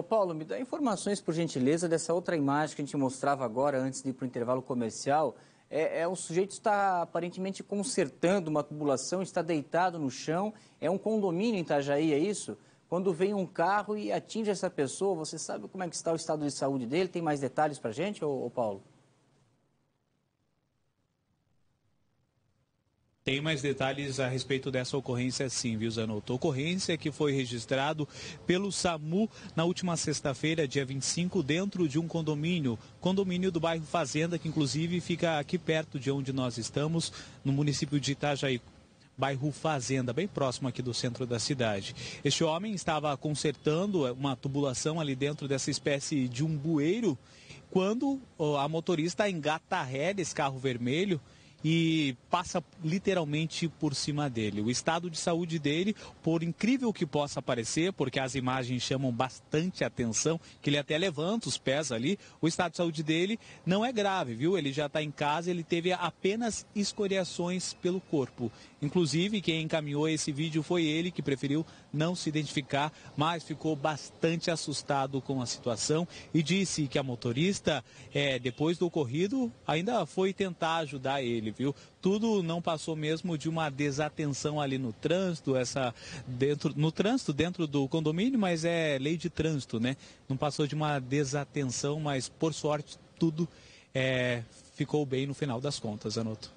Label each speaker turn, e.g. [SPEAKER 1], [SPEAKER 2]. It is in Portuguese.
[SPEAKER 1] Ô Paulo, me dá informações, por gentileza, dessa outra imagem que a gente mostrava agora, antes de ir para o intervalo comercial. É, é, um sujeito está aparentemente consertando uma tubulação, está deitado no chão. É um condomínio em Itajaí, é isso? Quando vem um carro e atinge essa pessoa, você sabe como é que está o estado de saúde dele? Tem mais detalhes para a gente, ô, ô Paulo?
[SPEAKER 2] Tem mais detalhes a respeito dessa ocorrência sim, viu, Zanotto? Ocorrência que foi registrado pelo SAMU na última sexta-feira, dia 25, dentro de um condomínio, condomínio do bairro Fazenda, que inclusive fica aqui perto de onde nós estamos, no município de Itajaí, bairro Fazenda, bem próximo aqui do centro da cidade. Este homem estava consertando é, uma tubulação ali dentro dessa espécie de um bueiro, quando a motorista engata a ré desse carro vermelho e passa literalmente por cima dele. O estado de saúde dele, por incrível que possa parecer, porque as imagens chamam bastante atenção, que ele até levanta os pés ali, o estado de saúde dele não é grave, viu? Ele já está em casa, ele teve apenas escoriações pelo corpo. Inclusive, quem encaminhou esse vídeo foi ele, que preferiu não se identificar, mas ficou bastante assustado com a situação e disse que a motorista, é, depois do ocorrido, ainda foi tentar ajudar ele viu, tudo não passou mesmo de uma desatenção ali no trânsito, essa dentro no trânsito dentro do condomínio, mas é lei de trânsito, né? Não passou de uma desatenção, mas por sorte tudo é, ficou bem no final das contas, Anoto.